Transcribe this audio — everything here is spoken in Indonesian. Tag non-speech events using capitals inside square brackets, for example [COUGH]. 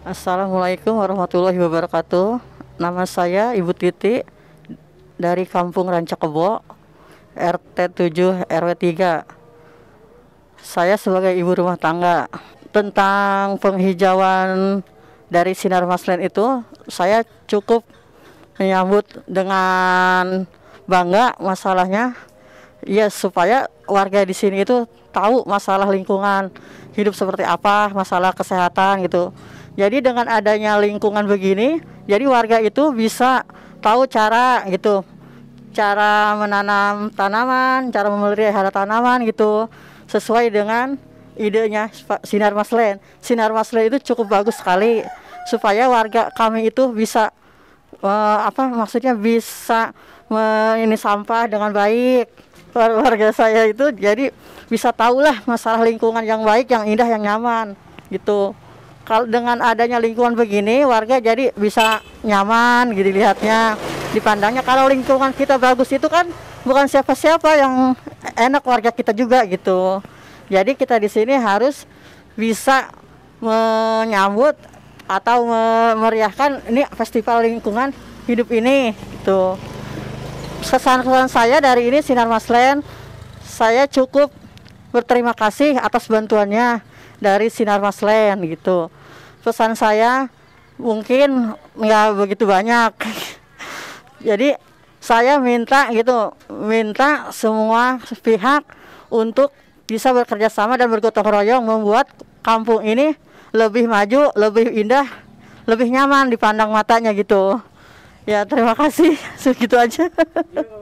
Assalamualaikum warahmatullahi wabarakatuh. Nama saya Ibu Titi dari Kampung Rancakebo, RT 7 RW 3. Saya sebagai ibu rumah tangga. Tentang penghijauan dari sinar maslen itu, saya cukup menyambut dengan bangga masalahnya. Ya supaya warga di sini itu tahu masalah lingkungan hidup seperti apa, masalah kesehatan gitu. Jadi dengan adanya lingkungan begini, jadi warga itu bisa tahu cara gitu, cara menanam tanaman, cara memelihara tanaman gitu, sesuai dengan idenya Sinar Maslen. Sinar Maslen itu cukup bagus sekali supaya warga kami itu bisa uh, apa maksudnya bisa uh, ini sampah dengan baik. Warga saya itu jadi bisa tahulah masalah lingkungan yang baik, yang indah, yang nyaman gitu kalau dengan adanya lingkungan begini warga jadi bisa nyaman gitu lihatnya dipandangnya kalau lingkungan kita bagus itu kan bukan siapa-siapa yang enak warga kita juga gitu jadi kita di sini harus bisa menyambut atau memeriahkan ini festival lingkungan hidup ini gitu kesan-kesan saya dari ini Sinar Maslen saya cukup berterima kasih atas bantuannya dari Sinar Maslen gitu pesan saya mungkin nggak ya begitu banyak. [LAUGHS] Jadi saya minta gitu, minta semua pihak untuk bisa bekerja sama dan bergotong royong membuat kampung ini lebih maju, lebih indah, lebih nyaman dipandang matanya gitu. Ya terima kasih [LAUGHS] segitu aja.